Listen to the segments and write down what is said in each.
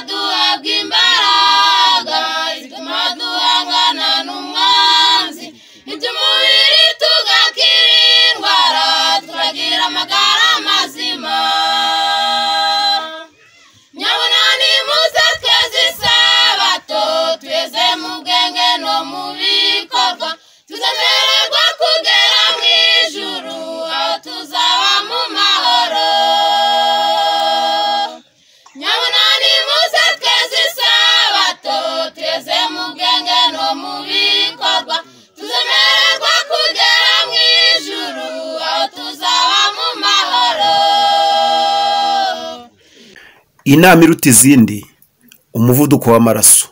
maduhabwa imbaraga maduhangana n'umwanzi ibyo umubiri tugakira indwara turagira amagara mazima inama iruta izindi umuvuduko w'amaraso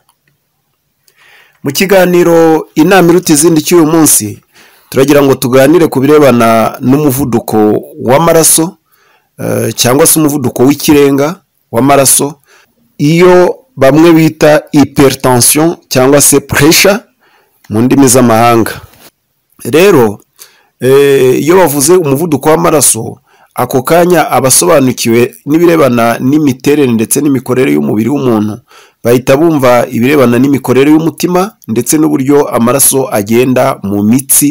mu kiganiro inama iruta izindi cy'uyu munsi turagira ngo tuganire ku birebana n'umuvuduko w'amaraso eh, cyangwa se umuvuduko w'ikirenga w'amaraso iyo bamwe bita hypertension cyangwa se pressure mu ndimi z'amahanga rero eh, iyo bavuze umuvuduko w'amaraso ako kanya abasobanukiwe n'ibirebana n'imiterere ndetse n'imikorere y'umubiri w'umuntu bahita bumva ibirebana n'imikorere y'umutima ndetse n'uburyo amaraso agenda mu mitsi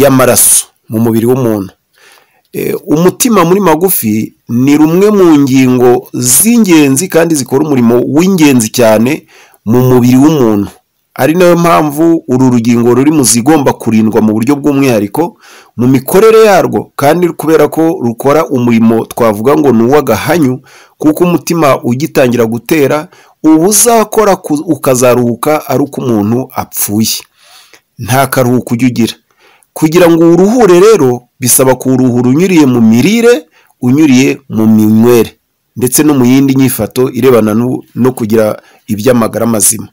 y'amaraso mu mubiri w'umuntu eh, umutima muri magufi ni rumwe mu ngingo z'ingenzi kandi zikora umurimo w'ingenzi cyane mu mubiri w'umuntu ari nayo mpamvu uru rugingo ruri mu zigomba kurindwa mu buryo bw'umwihariko mu mikorere yarwo kandi kubera ko rukora umurimo twavuga ngo ni uw'agahanyu kuko umutima ugitangira gutera uba uzakora ukazaruhuka ari uko umuntu apfuye nta karuhuko ujya ugira kugira ngo uruhure rero bisaba kuruhura unyuriye mu mirire unyuriye mu minywere ndetse no mu yindi nyifato irebana no kugira iby'amagara mazima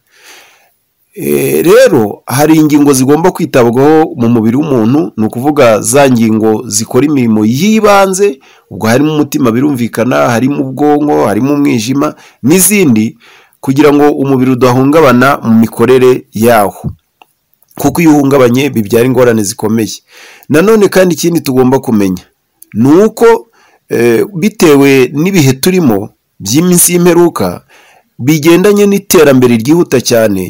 Eh, rero hari ingingo zigomba kwitabwaho mu mubiri w'umuntu ni ukuvuga za ngingo zikora imirimo y'ibanze ubwo harimo umutima birumvikana harimo ubwonko harimo umwijima n'izindi kugira ngo umubiri udahungabana mu mikorere yawo kuko iyo uhungabanye bibyara ingorane zikomeye nanone kandi ikindi tugomba kumenya ni uko eh, bitewe n'ibihe turimo by'iminsi y'imperuka bigendanye n'iterambere ryihuta cyane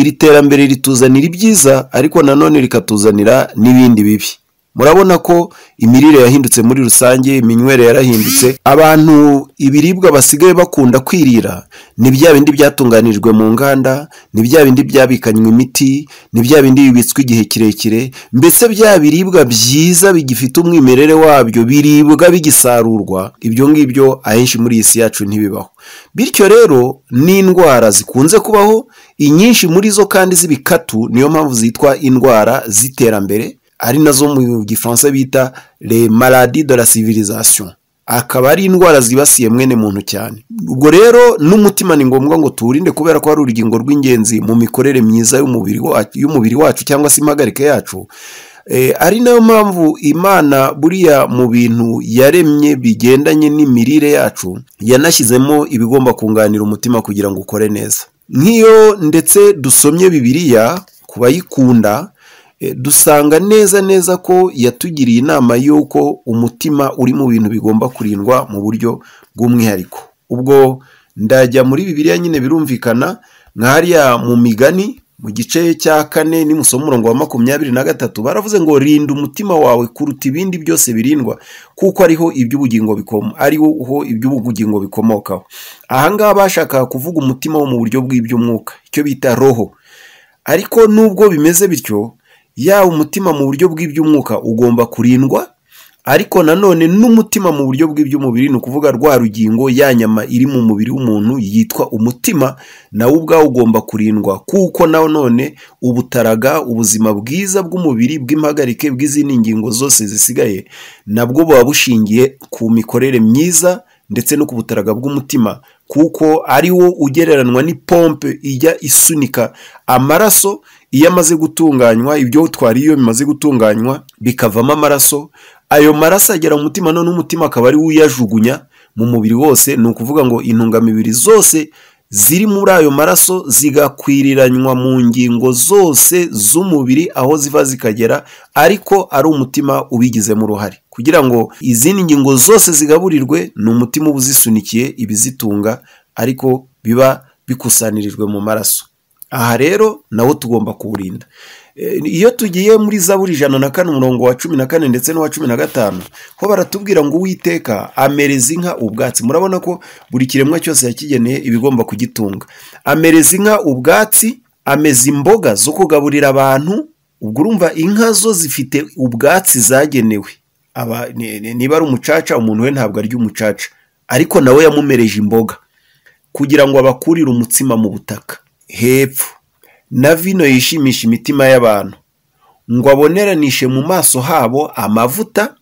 iri terambere rituzanira ibyiza ariko nanone rikatuzanira n'ibindi bibi murabona ko imirire yahindutse muri rusange iminywere yarahindutse abantu ibiribwa basigaye bakunda kwirira ni bya bindi byatunganijwe mu nganda ni bya bindi byabikanywe imiti ni bya bindi bibitswe igihe kirekire mbese bya biribwa byiza bigifite umwimerere wabyo biribwa bigisarurwa ibyo ngibyo ahenshi muri iyi si yacu ntibibaho bityo rero n'indwara zikunze kubaho inyinshi muri zo kandi z'ibikatu niyo mpamvu zitwa indwara z'iterambere ari nazo mu gifaransa bita le maladi de la civilisation akaba ari indwara zibasiye mwene muntu cyane ubwo rero n'umutima ni ngombwa ngo tuwurinde kubera ko ari urugingo rw'ingenzi mu mikorere myiza y'umubiri wacu cyangwa se impagarike yacu eh, ari nayo mpamvu imana buriya mu bintu yaremye bigendanye n'imirire yacu yanashyizemo ibigomba kunganira umutima kugira ngo ukore neza nk'iyo ndetse dusomye bibiliya ku bayikunda Eh, dusanga neza neza ko yatugiriye inama y'uko umutima uri mu bintu bigomba kurindwa mu buryo bw'umwihariko ubwo ndajya muri bibiliya nyine birumvikana nk'ahariya mu migani mu gice cya kane nimusoma umurongo wa makumyabiri na gatatu baravuze ngo rinda umutima wawe kuruta ibindi byose birindwa kuko ariho iby'ubugingo bikoma ariho iby'ubugingo bikomokaho ahangaha bashakaga kuvuga umutima wo mu buryo bw'iby'umwuka icyo bita roho ariko nubwo bimeze bityo yaba umutima mu buryo bw'iby'umwuka ugomba kurindwa ariko nanone n'umutima mu buryo bw'iby'umubiri ni ukuvuga rwa rugingo ya nyama iri mu mubiri w'umuntu yitwa umutima nawe ubwawo ugomba kurindwa kuko nawe none ubutaraga ubuzima bwiza bw'umubiri bw'impagarike bw'izindi ngingo zose zisigaye nabwo buba bushingiye ku mikorere myiza ndetse no ku butaraga bw'umutima kuko ari wo ugereranwa n'ipompe ijya isunika amaraso iyo amaze gutunganywa ibyo twariye bimaze gutunganywa bikavamo amaraso ayo maraso agera mu mutima none umutima akaba ari uyajugunya mu mubiri wose ni ukuvuga ngo intungamubiri zose ziri muri ayo maraso zigakwiriranwa mu ngingo zose z'umubiri aho ziva zikagera ariko ari umutima ubigizemo uruhare kugira ngo izindi ngingo zose zigaburirwe ni umutima uba uzisunikiye ibizitunga ariko biba bikusanirijwe mu maraso aha rero nawo tugomba kuwurinda eh, iyo tugiye muri zaburi ijana na kane umurongo wa cumi na kane ndetse n'uwa cumi na gatanu ho baratubwira ngo uwiteka amereza inka ubwatsi murabona ko buri kiremwa cyose yakigeneye ibigomba kugitunga amereza inka ubwatsi ameza imboga zo kugaburira abantu ubwo urumva inka zo zifite ubwatsi zagenewe niba ari umucaca umuntu we ntabwo arya umucaca ariko nawe yamumereje imboga kugira ngo abakurire umutsima mu butaka hepfo na vino yishimisha imitima y'abantu ngo aboneranishe mu maso habo amavuta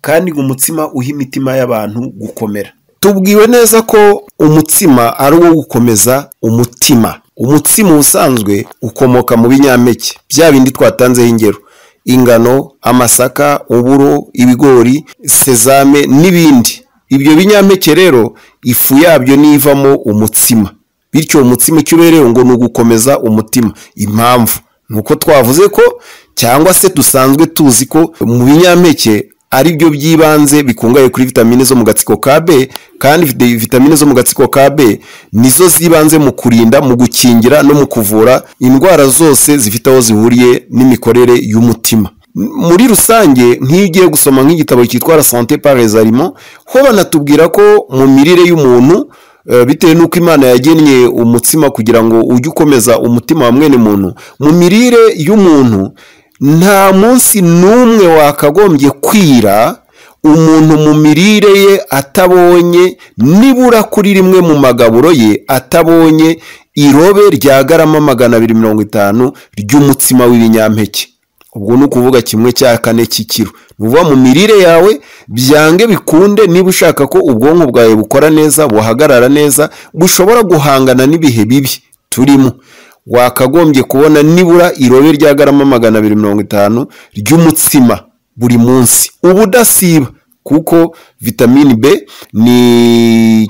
kandi ngo umutsima uhe imitima y'abantu gukomera tubwiwe neza ko umutsima ari uwo gukomeza umutima umutsima usanzwe ukomoka mu binyampeke bya bindi twatanzeho ingero ingano amasaka uburo ibigori sezame n'ibindi ibyo binyampeke rero ifu yabyo n'ivamo umutsima bityo umutsima icyo uberewe ngo ni ugukomeza umutima impamvu ni uko twavuze ko cyangwa se dusanzwe tuzi ko mu binyampeke ari byo by'ibanze bikungahaye kuri vitamine zo mu gatsiko ka B kandi vitamine zo mu gatsiko ka B nizo zibanze mu kurinda mu gukingira no mu kuvura indwara zose zifite aho zihuriye n'imikorere y'umutima muri rusange nk'iyo ugiye gusoma nk'igitabo cyitwa la sante par ho banatubwira ko mu mirire y'umuntu Eh, bitewe n'uko imana yagennye umutsima kugira ngo ujye ukomeza umutima wa mwene muntu mu mirire y'umuntu nta munsi n'umwe wakagombye kwira umuntu mu mirire ye atabonye nibura kuri rimwe mu magaburo ye atabonye irobe rya garama magana abiri mirongo itanu ry'umutsima w'ibinyampeke ubwo ni ukuvuga kimwe cya kane cy'ikiro ni ukuvuga mu mirire yawe byange bikunde niba ushaka ko ubwonko bwawe bukora neza buhagarara neza bushobora guhangana n'ibihe bibi turimo wakagombye kubona nibura irobe rya garama magana abiri mirongo itanu ry'umutsima buri munsi uba udasiba kuko vitamini b ni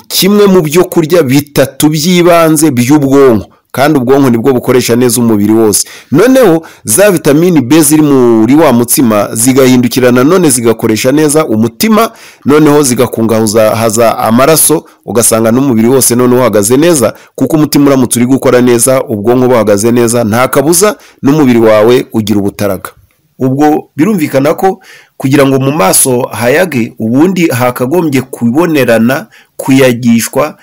kimwe mu byo kurya bitatu by'ibanze by'ubwonko kandi ubwonko nibwo bukoresha neza umubiri wose noneho za vitamini b ziri muri wa mutsima zigahindukirana none zigakoresha neza umutima noneho zigakungahaza amaraso ugasanga n'umubiri wose none uhagaze neza kuko umutima uramutse uri gukora neza ubwonko buhagaze neza nta kabuza n'umubiri wawe ugira ubutaraga ubwo birumvikana ko kugira ngo mu maso hayage ubundi hakagombye kubonerana kuyagishwa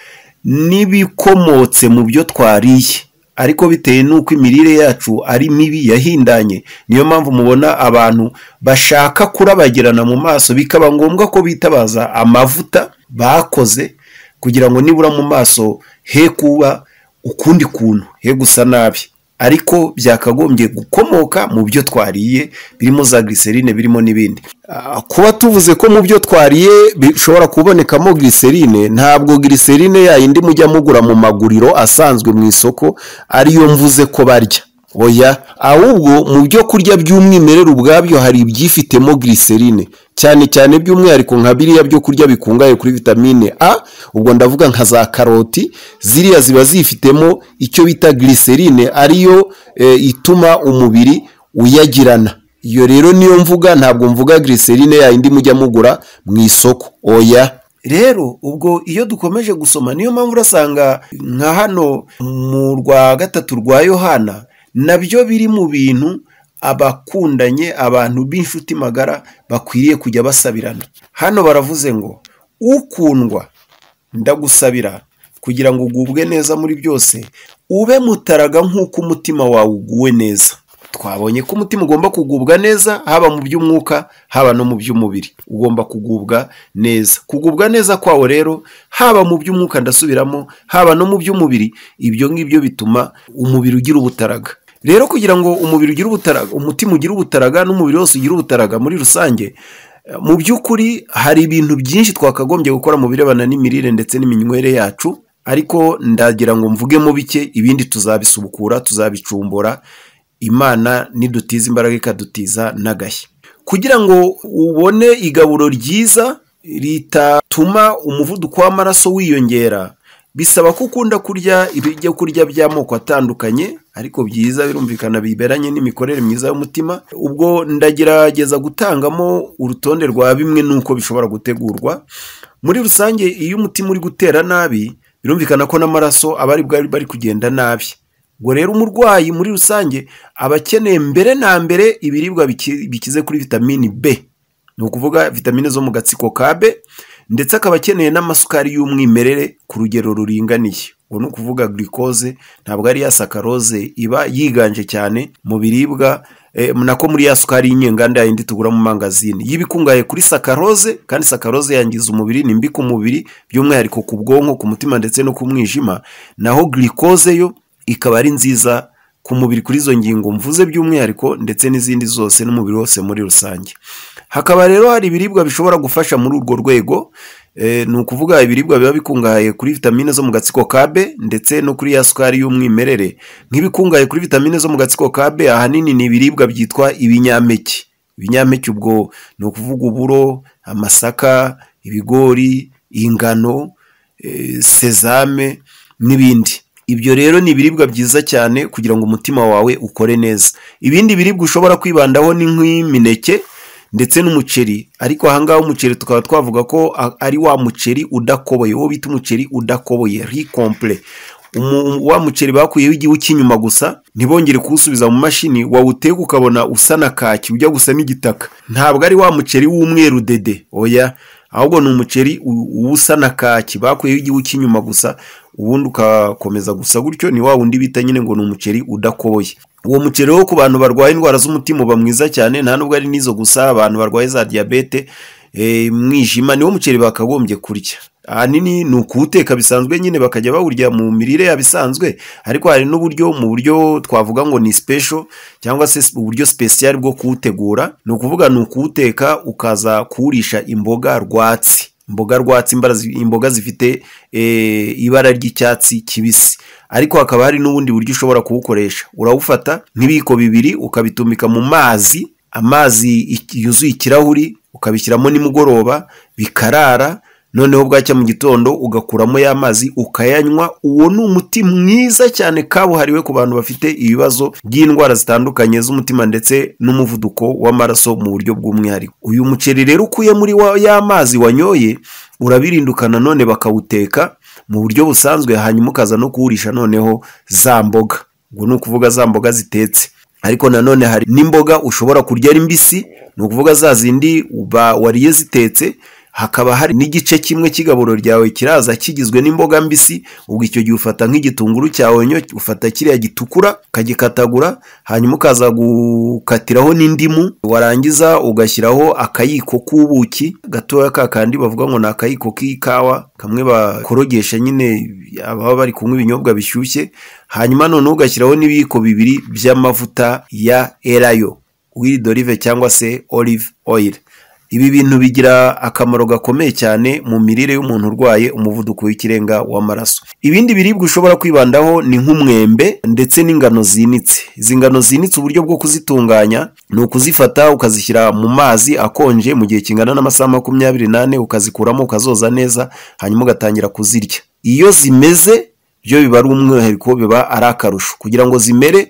n'ibikomotse mu byo twariye ariko bitewe n'uko imirire yacu ari mibi yahindanye niyo mpamvu mubona abantu bashaka kurabagirana mu maso bikaba ngombwa ko bitabaza amavuta bakoze kugira ngo nibura mu maso he kuba ukundi kuntu he gusa nabi ariko byakagombye gukomoka mu byo twariye birimo za glicerine birimo n'ibindi ah, kuba tuvuze ko mu byo twariye bishobora kubonekamo glicerine ntabwo glicerine yayindi mujya mugura mu maguriro asanzwe mu isoko ariyo mvuze ko barya oya ahubwo mu byo kurya by'umwimerere ubwabyo hari ibyifitemo glicerine cyane cyane by'umwihariko nka biriya byo kurya bikungahaye kuri vitamine a ubwo ndavuga nka za karoti ziriya ziba zifitemo icyo bita glycerine ariyo eh, ituma umubiri uyagirana iyo rero niyo mvuga ntabwo mvuga glycerine yayindi mujya mugura mu isoko oya rero ubwo iyo dukomeje gusoma niyo mpamvu urasanga nka hano mu rwa gatatu rwa yohana nabyo biri mu bintu abakundanye, abantu b'inshuti magara bakwiriye kujya basabirana. Hano baravuze ngo ukundwa ndagusabira kugira ngo ugubwe neza muri byose, ube mutaraga nk'uko umutima wawe uguwe neza. Twabonye ko umutima ugomba kugubwa neza, haba mu by'umwuka, haba no mu by'umubiri. Ugomba kugubwa neza. Kugubwa neza kwawo rero, haba mu by'umwuka ndasubiramo, haba no mu by'umubiri, ibyo ngibyo bituma umubiri ugira ubutaraga. rero kugira ngo umubiri ugire ubutaraga umutima ugire ubutaraga n'umubiri wose ugira ubutaraga muri rusange mu by'ukuri hari ibintu byinshi twakagombye gukora mu birebana n'imirire ndetse n'iminywere yacu ariko ndagira ngo mvuge mu bike ibindi tuzabisubukura tuzabicumbura imana nidutiza imbaraga ikadutiza n'agashya kugira ngo ubone igaburo ryiza ritatuma umuvuduko w'amaraso wiyongera bisaba ko ukunda kurya ibyo kurya by'amoko atandukanye ariko byiza birumvikana biberanye n'imikorere myiza y'umutima ubwo ndagerageza gutangamo urutonde rwa bimwe n'uko bishobora gutegurwa muri rusange iyo umutima uri gutera nabi birumvikana ko n'amaraso aba bwari bari kugenda nabi ngo rero umurwayi muri rusange aba akeneye mbere na mbere ibiribwa bikize kuri vitamini b ni ukuvuga vitamine zo mu gatsiko ka b ndetse akaba akeneye n'amasukari y'umwimerere ku rugero ruringaniye ubu ni ukuvuga girikoze ntabwo ari ya sakaroze iba yiganje cyane mu biribwa eh, nako muri ya sukari y'inyenganda yindi tugura mu mangazini yiba ikungahaye kuri sakaroze kandi sakaroze yangiza umubiri ni mbi ku mubiri by'umwihariko ku bwonko ku mutima ndetse no ku mwijima naho girikoze yo ikaba ari nziza ku mubiri kuri izo ngingo mvuze by'umwihariko ndetse n'izindi zose n'umubiri wose muri rusange hakaba rero hari ibiribwa bishobora gufasha muri urwo rwego eh, ni ukuvuga ibiribwa biba bikungahaye kuri vitamine zo mu gatsiko ka B ndetse no kuri ya sukari y'umwimerere nk'ibikungahaye kuri vitamine zo mu gatsiko ka B ahanini ni ibiribwa byitwa ibinyampeke ibinyampeke ubwo ni ukuvuga uburo amasaka ibigori ingano eh, sezame n'ibindi Ibyo rero ni ibiribwa byiza cyane kugira ngo umutima wawe ukore neza. Ibindi biribwa ushobora kwibandaho ni nk'imineke ndetse n'umuceri ariko aha ngaha umuceri tukaba twavuga ko ari wa muceri udakoboye, uwo bita umuceri udakoboye rikomple. Wa muceri bakuyeho igihu cy'inyuma gusa ntibongere kuwusubiza mu mashini, wawuteka ukabona usa na kaki, ujya gusa n'igitaka. Ntabwo ari wa muceri w'umweru dede, oya, ahubwo ni umuceri usa na kaki, bakuyeho igihu cy'inyuma gusa ubundi ukakomeza gusa gutyo ni wa wundi bita nyine ngo ni umuceri udakoye uwo muceri wo ku bantu barwaye indwara z'umutima uba mwiza cyane nta nubwo ari n'izo gusa abantu barwaye za diyabete eh, mwijima niwo muceri bakagombye kurya ahanini ni ukuwuteka bisanzwe nyine bakajya bawurya mu mirire yabisanzwe, ariko hari n'uburyo mu buryo twavuga ngo ni special cyangwa se uburyo special bwo kuwutegura ni ukuvuga ni ukuwuteka ukaza kuwurisha imboga rwatsi imboga rwatsi imboga zifite eh, ibara ry'icyatsi kibisi ariko hakaba hari n'ubundi buryo ushobora kuwukoresha urawufata nk'ibiyiko bibiri ukabitumika mu mazi amazi yuzuye ikirahuri ukabishyiramo nimugoroba bikarara noneho bwacya mu gitondo ugakuramo ya mazi ukayanywa uwo ni umuti mwiza cyane kabuhariwe ku bantu bafite ibibazo by'indwara zitandukanye z'umutima ndetse n'umuvuduko w'amaraso mu buryo bw'umwihariko uyu muceri rero ukuye muri ya mazi wanyoye urabirindukana none bakawuteka mu buryo busanzwe hanyuma ukaza no kuwurisha noneho za mboga ubwo ni ukuvuga za mboga zitetse ariko nanone hari n'imboga ushobora kurya ari mbisi ni ukuvuga za zindi wariye zitetse hakaba hari n'igice kimwe cy'igaburo ryawe kiraza kigizwe n'imboga mbisi ubwo icyo gihe ufata nk'igitunguru cyawe onyo ufata kiriya gitukura ukagikatagura hanyuma ukaza gukatiraho n'indimu warangiza ugashyiraho akayiko k'ubuki gatoya ka kandi bavuga ngo ni akayiko k'ikawa kamwe bakorogesha nyine ababa bari kunywa ibinyobwa bishyushye hanyuma noneho ugashyiraho n'ibiyiko bibiri by'amavuta ya erayo wiri cyangwa se olive oyiri Ibi bintu bigira akamaro gakomeye cyane mu mirire y'umuntu urwaye umuvuduko w'ikirenga w'amaraso. Ibindi biribwa ushobora kwibandaho ni nk'umwembe ndetse n'ingano zinitse. Izi ngano zinitse uburyo bwo kuzitunganya ni ukuzifata ukazishyira mu mazi akonje mu gihe kingana n'amasaha makumyabiri n'ane ukazikuramo ukazoza neza hanyuma ugatangira kuzirya. Iyo zimeze byo biba ari umwihariko biba ari akarusho kugira ngo zimere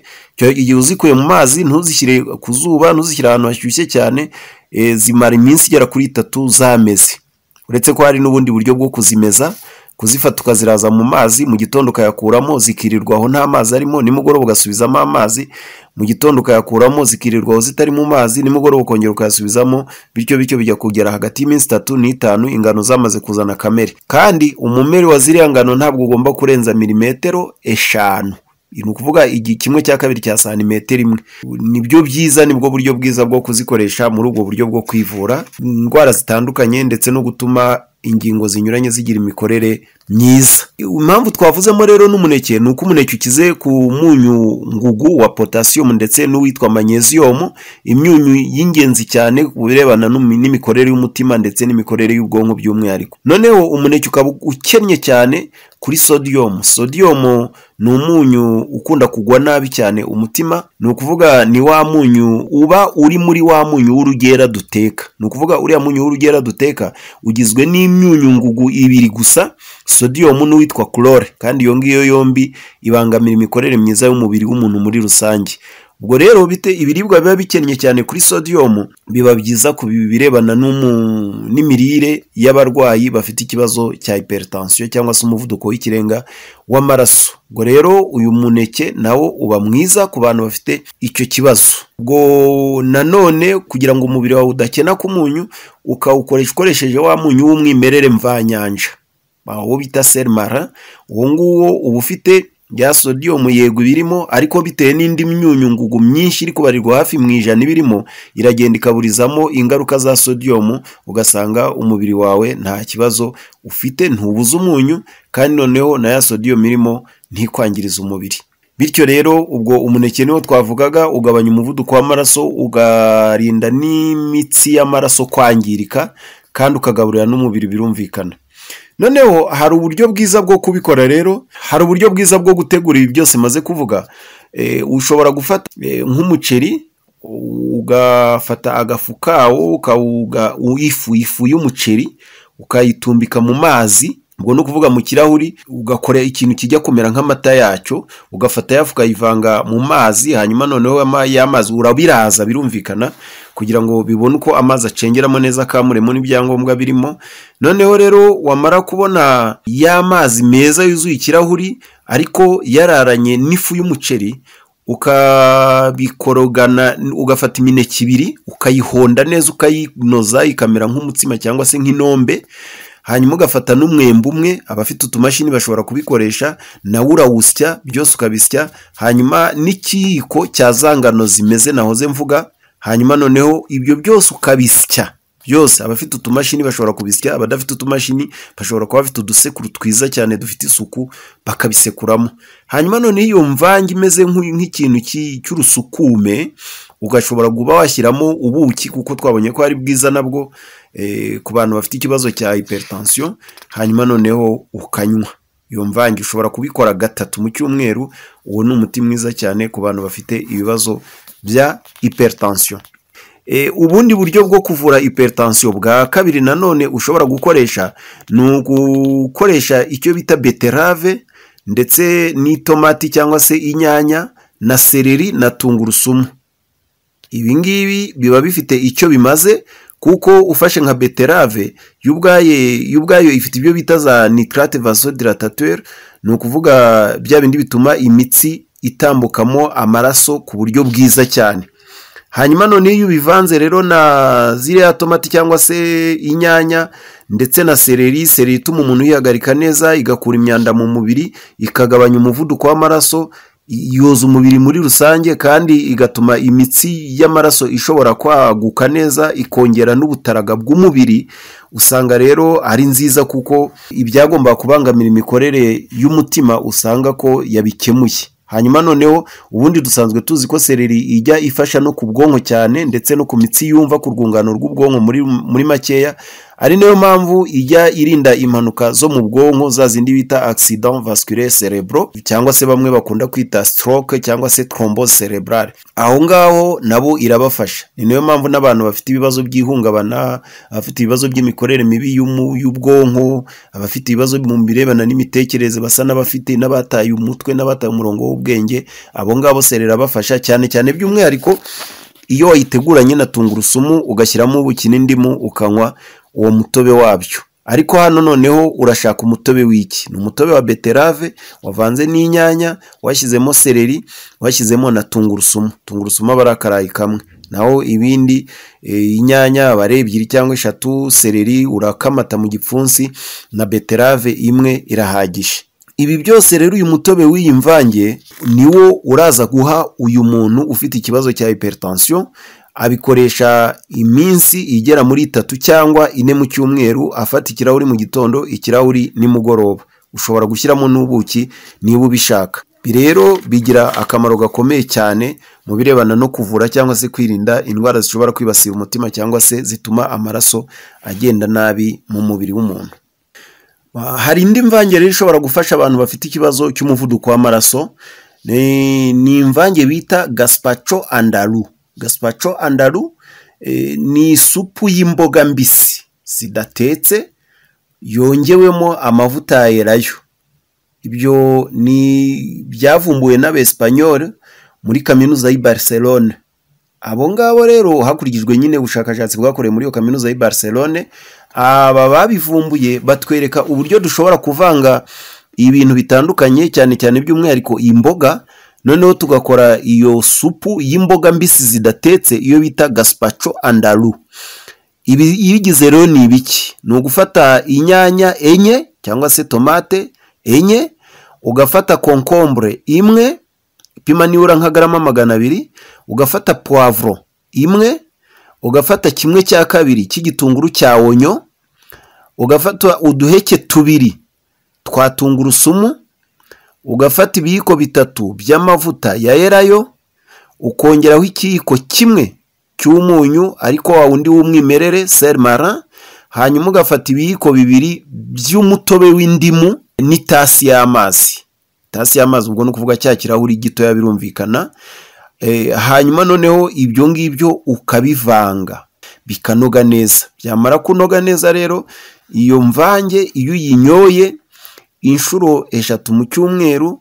igihe uzikuye mu mazi ntuzishyire ku zuba ntuzishyire ahantu hashyushye cyane Eh, zimara iminsi igera kuri itatu zameze uretse ko hari n'ubundi buryo bwo kuzimeza kuzifata ukaziraza mu mazi mu gitondo ukayakuramo zikirirwaho nta mazi arimo nimugoroba ugasubizamo amazi mu gitondo ukayakuramo zikirirwaho zitari mu mazi nimugoroba ukongera ukayasubizamo bityo bityo bijya kugera hagati y'iminsi itatu n'itanu ingano zamaze kuzana kamere kandi umumeri wa ziriya ngano ntabwo ugomba kurenza milimetero eshanu ni ukuvuga kimwe cya kabiri cya santimetero imwe nibyo byiza nibwo buryo bwiza bwo kuzikoresha muri ubwo buryo bwo kwivura indwara zitandukanye ndetse no gutuma ingingo zinyuranye zigira imikorere myiza impamvu twavuzemo rero n'umuneke ni uko umuneke ukize ku munyu ngugu wa potasiyumu ndetse n'uwitwa manyeziyumu imyunyu y'ingenzi cyane ku birebana n'imikorere y'umutima ndetse n'imikorere y'ubwonko by'umwihariko noneho umuneke ukaba ukennye cyane kuri sodiyomu sodiyomu ni umunyu ukunda kugwa nabi cyane umutima ni ukuvuga ni wa munyu uba uri muri wa munyu w'urugera duteka ni ukuvuga uriya munyu w'urugera duteka ugizwe n'imyunyu ngugu ibiri gusa sodiyomu n'uwitwa witwa korore kandi iyo ngiyo yombi ibangamira imikorere myiza y'umubiri w'umuntu muri rusange ubwo rero bite ibiribwa biba bikennye cyane kuri sodium biba byiza ku birebana n'imirire y'abarwayi bafite ikibazo cya hypertension cyangwa se umuvuduko w'ikirenga w'amaraso ubwo rero uyu muneke nawo uba mwiza ku bantu bafite icyo kibazo ubwo nanone kugira ngo umubiri wawe udakena ku munyu ukawukoresha ukoresheje wa munyu w'umwimerere mvanyanja uwo bita serumara uwo nguwo uba ufite ya sodium yego ibirimo ariko bitewe n'indi myunyungugu myinshi iri kubarirwa hafi mu ijana ibirimo iragenda ikaburizamo ingaruka za sodium ugasanga umubiri wawe nta kibazo ufite ntubuze umunyu kandi noneho na ya sodium irimo ntikwangiriza umubiri bityo rero ubwo umuneke niwo twavugaga ugabanya umuvuduko w'amaraso ugarinda n'imitsi y'amaraso kwangirika kandi ukagaburira n'umubiri birumvikana noneho hari uburyo bwiza bwo kubikora rero hari uburyo bwiza bwo gutegura ibi byose maze kuvuga eh, ushobora gufata eh, nk'umuceri ugafata agafu kawo ukawuga ifu y'umuceri ukayitumbika mu mazi ubwo ni ukuvuga mu kirahuri ugakora ikintu kijya kumera nk'amata yacyo ugafata ayafu ukayivanga mu mazi hanyuma noneho ya mazi urabiraza birumvikana kugira ngo bibone uko amazi acengeramo neza akamuremo n'ibyangombwa birimo noneho rero wamara kubona ya mazi meza yuzuye ikirahuri ariko yararanye n'ifu y'umuceri ukabikorogana ugafata imineke ibiri ukayihonda neza ukayinoza ikamera nk'umutsima cyangwa se nk'inombe hanyuma ugafata n'umwembe umwe abafite utumashini bashobora kubikoresha nawe urawusya byose ukabisya hanyuma n'ikiyiko cya zangano zimeze nahoze mvuga hanyuma noneho ibyo byose ukabisya byose abafite utumashini bashobora kubisya abadafite utumashini bashobora kuba bafite udusekuru twiza cyane dufite isuku bakabisekuramo hanyuma noneho iyo mvange imeze nk'ikintu cy'urusukume ugashobora kuba washyiramo ubuki kuko twabonye ko ari bwiza nabwo Eh, ku bantu bafite ikibazo cya hipertension, hanyuma noneho ukanywa iyo mvange ushobora kubikora gatatu mu cyumweru uwo ni umuti mwiza cyane ku bantu bafite ibibazo bya hipertension. Eh, ubundi buryo bwo kuvura hypertension bwa kabiri nanone ushobora gukoresha ni ugukoresha icyo bita beterave ndetse n'itomati cyangwa se inyanya na sereri na tungurusumu ibi ngibi biba bifite icyo bimaze kuko ufashe nka beterave yo ubwayo ifite ibyo bita za nitarate vasodiratateri ni ukuvuga bya bindi bituma imitsi itambukamo amaraso ku buryo bwiza cyane hanyuma none iyo ubivanze rero na ziriya tomati cyangwa se inyanya ndetse na sereri sereri ituma umuntu yihagarika neza igakura imyanda mu mubiri ikagabanya umuvuduko w'amaraso yoza umubiri muri rusange kandi igatuma imitsi y'amaraso ishobora kwaguka neza ikongera n'ubutaraga bw'umubiri usanga rero ari nziza kuko ibyagomba kubangamira imikorere y'umutima usanga ko yabikemuye hanyuma noneho ubundi dusanzwe tuzi ko sereri ijya ifasha no ku bwonko cyane ndetse no ku mitsi yumva ku rwungano rw'ubwonko muri makeya ari nayo mpamvu ijya irinda impanuka zo mu bwonko za zindi bita accident vasculaire cerebro cyangwa se bamwe bakunda kwita stroke cyangwa se thrombose cerebrale aho ngaho nabo irabafasha ni nayo mpamvu n'abantu bafite ibibazo by'ihungabana abafite ibibazo by'imikorere mibi y'ubwonko abafite ibibazo mu birebana n'imitekerereze basa n'abafite n'abataye umutwe n'abataye umurongo w'ubwenge abo ngabo serera bafasha cyane cyane by'umwihariko iyo wayiteguranye na tungurusumu ugashyiramo ubuki n'indimu ukanywa uwo mutobe wabyo ariko hano noneho urashaka umutobe w'iki ni umutobe wa beterave wavanze n'inyanya washyizemo sereri washyizemo na tungurusumu tungurusumu aba ari akarayi kamwe naho ibindi eh, inyanya aba ari ebyiri cyangwa eshatu sereri urakamata mu gipfunsi na beterave imwe irahagije ibi byose rero uyu mutobe w'iyi mvange ni wo uraza guha uyu muntu ufite ikibazo cya hypertension abikoresha iminsi igera muri itatu cyangwa ine mu cyumweru afata ikirahuri mu gitondo ikirahuri nimugoroba ushobora gushyiramo n'ubuki niba ubishaka rero bigira akamaro gakomeye cyane mu birebana no kuvura cyangwa se kwirinda indwara zishobora kwibasira umutima cyangwa se zituma amaraso agenda nabi mu mubiri w'umuntu hari indi mvange rero ishobora gufasha abantu bafite ikibazo cy'umuvuduko w'amaraso ni imvange bita gasipaco andaru gasipaco andaru eh, ni isupu y'imboga mbisi zidatetse yongewemo amavuta ya elayo ibyo ni ibyavumbuwe n'abesipanyoli muri kaminuza y'i Barcelone Abo ngabo rero hakurikijwe nyine ubushakashatsi bwakorewe muri iyo kaminuza y'i Barcelone, aba babivumbuye batwereka uburyo dushobora kuvanga ibintu bitandukanye cyane cyane by'umwihariko imboga, noneho tugakora iyo supu y'imboga mbisi zidatetse iyo bita gaspacho andalu. Ibi ibigize rero ni ibiki? Ni ugufata inyanya enye cyangwa se tomate enye, ugafata concombre imwe, pima nibura nka garama magana abiri ugafata puwavuro imwe ugafata kimwe cya kabiri cy'igitunguru cya onyo ugafata uduheke tubiri twa tungurusumu ugafata ibiyiko bitatu by'amavuta ya erayo ukongeraho ikiyiko kimwe cy'umunyu ariko wa wundi w'umwimerere serimara hanyuma ugafata ibiyiko bibiri by'umutobe w'indimu n'itasi y'amazi itasi y'amazi ubwo ni ukuvuga cya kirahuri gitoya birumvikana eh, hanyuma noneho ibyo ngibyo ukabivanga bikanoga neza byamara kunoga neza rero iyo mvange iyo uyinyoye inshuro eshatu mu cyumweru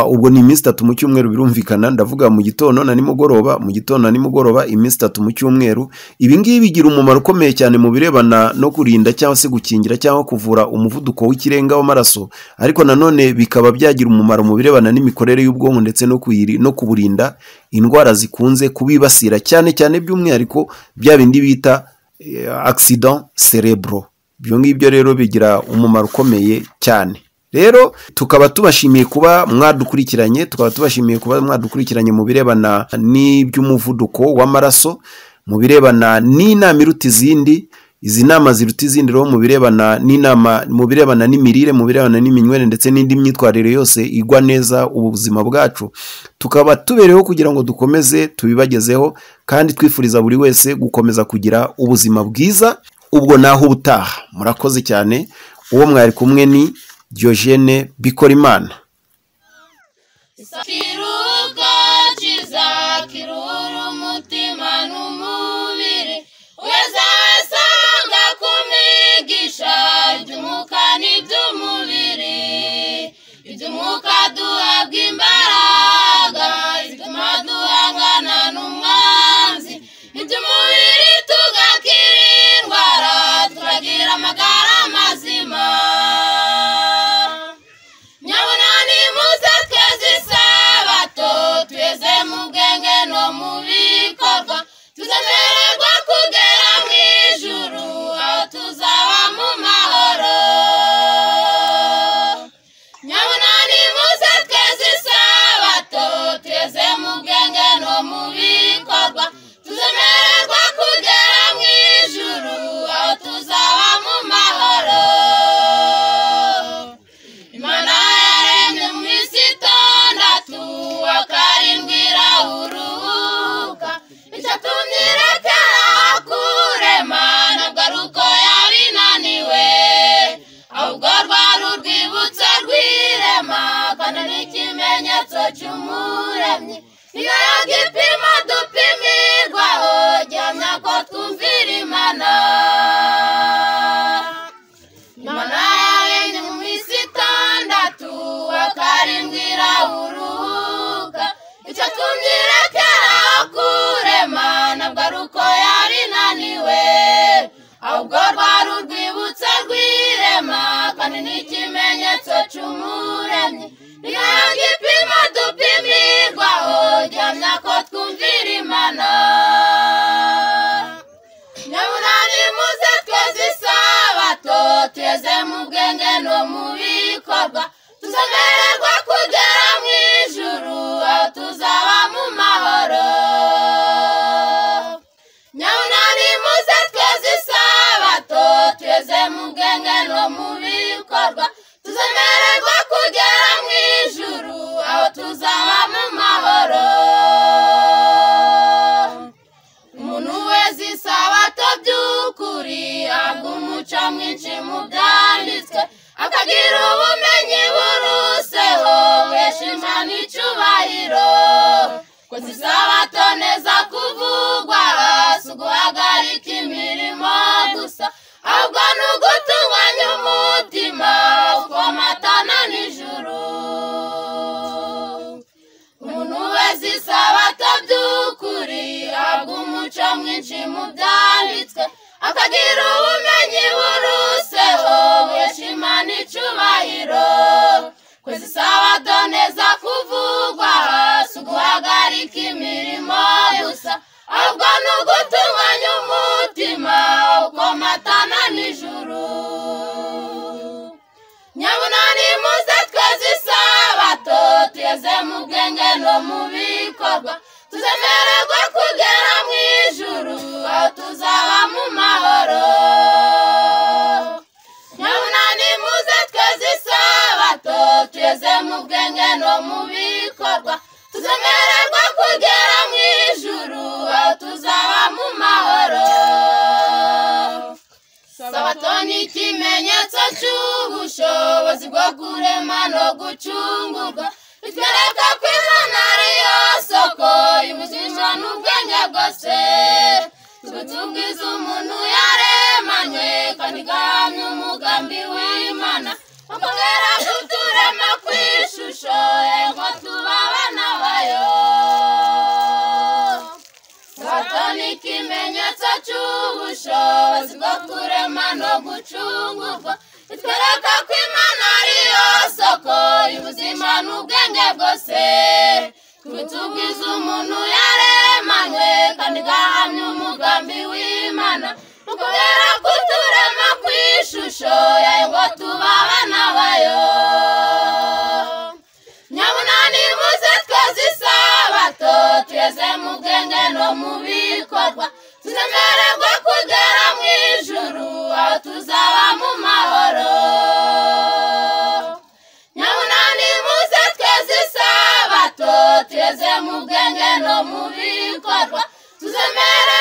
ubwo ni iminsi itatu mu cyumweru birumvikana ndavuga mu gitondo na nimugoroba mu gitondo na nimugoroba iminsi itatu mu cyumweru ibi ngibi bigira umumaro ukomeye cyane mu birebana no kurinda cyangwa se gukingira cyangwa kuvura umuvuduko w'ikirenga w'amaraso ariko nanone bikaba byagira umumaro mu birebana n'imikorere y'ubwonko ndetse no no kuburinda indwara zikunze kubibasira cyane cyane by'umwihariko bya bindi bita eh, accident cerebro ibyo ngibyo rero bigira umumaro ukomeye cyane rero tukaba tubashimiye kuba mwadukurikiranye tukaba tubashimiye kuba mwadukurikiranye mu birebana n'iby'umuvuduko w'amaraso mu birebana n'inama iruta izindi izi nama ziruta izindi rero mu birebana n'inama mu birebana n'imirire mu birebana n'iminywere ndetse n'indi myitwarire yose igwa neza ubuzima bwacu tukaba tubereho kugira ngo dukomeze tubibagezeho kandi twifuriza buri wese gukomeza kugira ubuzima bwiza ubwo naho ubutaha murakoze cyane uwo mwari kumwe ni Diogene Bikorimana meu atoca umuremyi niyo yagipima e dupimirwa ujyamya ko twumvira imana imana yaremye mu minsi itandatu akarindwi irahuruka icyo e twumvira kera kurema ntabwo ari uko e yarinaniwe ahubwo rwari urwibutso rw'irema kandi n'ikimenyetso cy'umuremyi tugeze mu bwenge no mu bikorwa tuzongererwa kugera mu ijuru aho tuzaba mu mahoro nyabunani muze tweze isabato tugeze mu bwenge no mu bikorwa byanditswe akagira ubumenyi buruseho weshima n'icyubahiro ko zisabato neza kuvugwa si uguhagarika imirimo gusa ahubwo ni ugutunganya umutima ukomatana nijoro umuntu wese isabato by'ukuri ahabwa umuco mwinshi mu byanditswe akagira ubumenyi buruseho bwishima n'icyubahiro kwezi sabato neza kuvugwa si uguhagarika imirimo gusa ahubwo ni ugutunganya umutima ukomatana nijuru nyabunani muze tweze isabato tuyeze mu bwenge no mu bikorwa tuzemererwe kugenda ikimenyetso cy'ubushobozi bwo kurema no gucungurwa bitwereka ko imana ariyo soko y'ubuzima n'ubwenge bwose tubutse umuntu yaremanye kandi igahamya umugambi w'imana bakongera kuturema ku ishusho yego tubabaye ni ikimenyetso cy'ubushobozi bwo kurema no gucungurwa bitwereka ko imana ariyo soko y'ubuzima n'ubwenge bwose tubitubwiza umuntu yaremanywe kandi gahamya umugambi w'imana ni ukubera ko turema ku ishusho yayo ngo tubahe mu bwenge no mu bikorwa tuzemererwe kugera mu ijuru aho tuzaba mu mahoro nyabunani muze tweze isabato tuyeze mu no mu bikorwa tuzemererwe